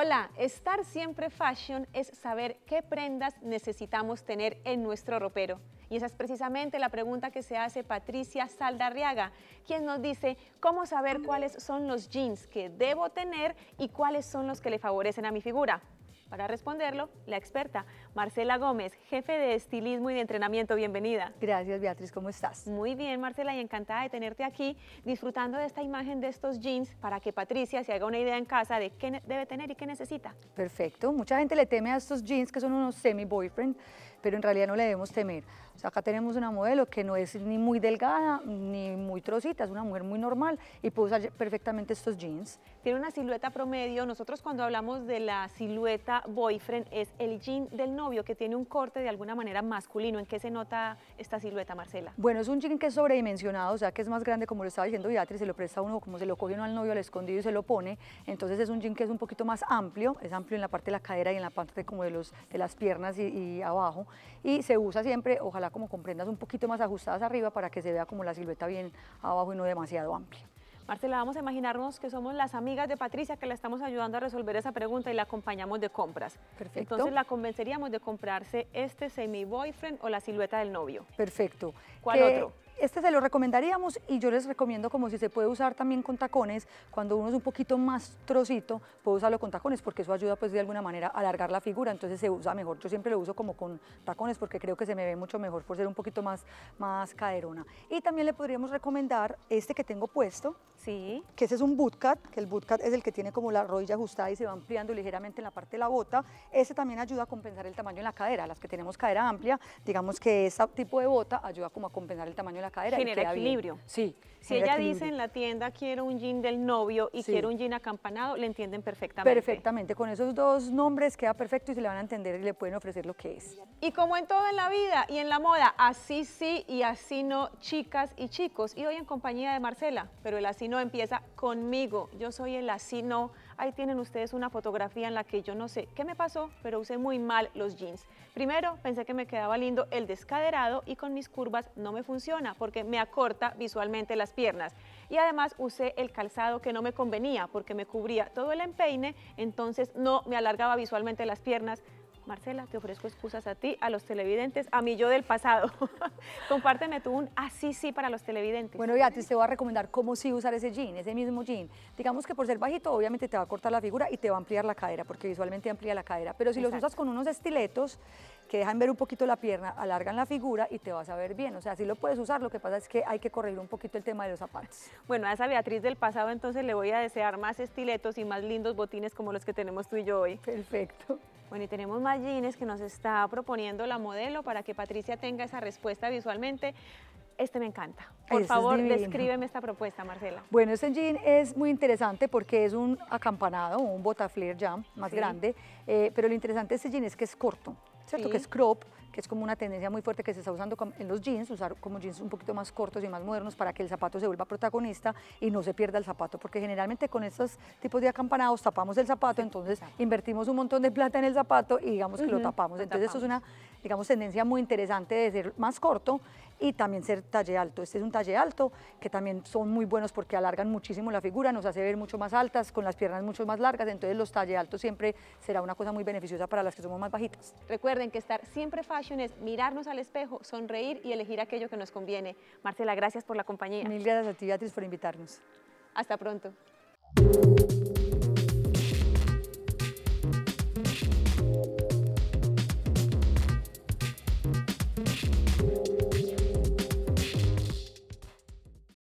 Hola, estar siempre fashion es saber qué prendas necesitamos tener en nuestro ropero. Y esa es precisamente la pregunta que se hace Patricia Saldarriaga, quien nos dice cómo saber cuáles son los jeans que debo tener y cuáles son los que le favorecen a mi figura. Para responderlo, la experta Marcela Gómez, jefe de estilismo y de entrenamiento. Bienvenida. Gracias, Beatriz. ¿Cómo estás? Muy bien, Marcela, y encantada de tenerte aquí disfrutando de esta imagen de estos jeans para que Patricia se haga una idea en casa de qué debe tener y qué necesita. Perfecto. Mucha gente le teme a estos jeans que son unos semi-boyfriend pero en realidad no le debemos temer. O sea, acá tenemos una modelo que no es ni muy delgada ni muy trocita, es una mujer muy normal y puede usar perfectamente estos jeans. Tiene una silueta promedio. Nosotros cuando hablamos de la silueta boyfriend es el jean del novio que tiene un corte de alguna manera masculino. ¿En qué se nota esta silueta, Marcela? Bueno, es un jean que es sobredimensionado, o sea, que es más grande como lo estaba diciendo Beatriz, se lo presta a uno como se lo coge uno al novio al escondido y se lo pone. Entonces es un jean que es un poquito más amplio, es amplio en la parte de la cadera y en la parte de como de, los, de las piernas y abajo y se usa siempre, ojalá como comprendas, un poquito más ajustadas arriba para que se vea como la silueta bien abajo y no demasiado amplia. Marcela, vamos a imaginarnos que somos las amigas de Patricia que la estamos ayudando a resolver esa pregunta y la acompañamos de compras. Perfecto. Entonces la convenceríamos de comprarse este semi-boyfriend o la silueta del novio. Perfecto. ¿Cuál otro? Este se lo recomendaríamos y yo les recomiendo como si se puede usar también con tacones, cuando uno es un poquito más trocito, puede usarlo con tacones porque eso ayuda pues de alguna manera a alargar la figura, entonces se usa mejor. Yo siempre lo uso como con tacones porque creo que se me ve mucho mejor por ser un poquito más, más caderona. Y también le podríamos recomendar este que tengo puesto, sí. que ese es un bootcut, que el bootcut es el que tiene como la rodilla ajustada y se va ampliando ligeramente en la parte de la bota. Este también ayuda a compensar el tamaño en la cadera, las que tenemos cadera amplia, digamos que ese tipo de bota ayuda como a compensar el tamaño en la cadera. Genera equilibrio. Sí. Si ella dice en la tienda quiero un jean del novio y quiero un jean acampanado, le entienden perfectamente. Perfectamente, con esos dos nombres queda perfecto y se le van a entender y le pueden ofrecer lo que es. Y como en todo en la vida y en la moda, así sí y así no, chicas y chicos. Y hoy en compañía de Marcela, pero el así no empieza conmigo. Yo soy el así no Ahí tienen ustedes una fotografía en la que yo no sé qué me pasó, pero usé muy mal los jeans. Primero pensé que me quedaba lindo el descaderado y con mis curvas no me funciona porque me acorta visualmente las piernas. Y además usé el calzado que no me convenía porque me cubría todo el empeine, entonces no me alargaba visualmente las piernas, Marcela, te ofrezco excusas a ti, a los televidentes, a mí yo del pasado. Compárteme tú un así ah, sí para los televidentes. Bueno, Beatriz, te voy a recomendar cómo sí usar ese jean, ese mismo jean. Digamos que por ser bajito, obviamente te va a cortar la figura y te va a ampliar la cadera, porque visualmente amplía la cadera. Pero si los usas con unos estiletos que dejan ver un poquito la pierna, alargan la figura y te vas a ver bien. O sea, sí lo puedes usar, lo que pasa es que hay que corregir un poquito el tema de los zapatos. Bueno, a esa Beatriz del pasado entonces le voy a desear más estiletos y más lindos botines como los que tenemos tú y yo hoy. Perfecto. Bueno, y tenemos más jeans que nos está proponiendo la modelo para que Patricia tenga esa respuesta visualmente. Este me encanta. Por este favor, descríbeme esta propuesta, Marcela. Bueno, este jean es muy interesante porque es un acampanado, un botaflir ya más grande, eh, pero lo interesante de este jean es que es corto, ¿cierto? Que es crop, es como una tendencia muy fuerte que se está usando en los jeans, usar como jeans un poquito más cortos y más modernos para que el zapato se vuelva protagonista y no se pierda el zapato, porque generalmente con estos tipos de acampanados tapamos el zapato, entonces invertimos un montón de plata en el zapato y digamos que lo tapamos. Entonces eso es una, digamos, tendencia muy interesante de ser más corto y también ser talle alto. Este es un talle alto que también son muy buenos porque alargan muchísimo la figura, nos hace ver mucho más altas, con las piernas mucho más largas, entonces los talle altos siempre será una cosa muy beneficiosa para las que somos más bajitas. Recuerden que estar siempre fashion es mirarnos al espejo, sonreír y elegir aquello que nos conviene. Marcela, gracias por la compañía. Mil gracias a ti, por invitarnos. Hasta pronto.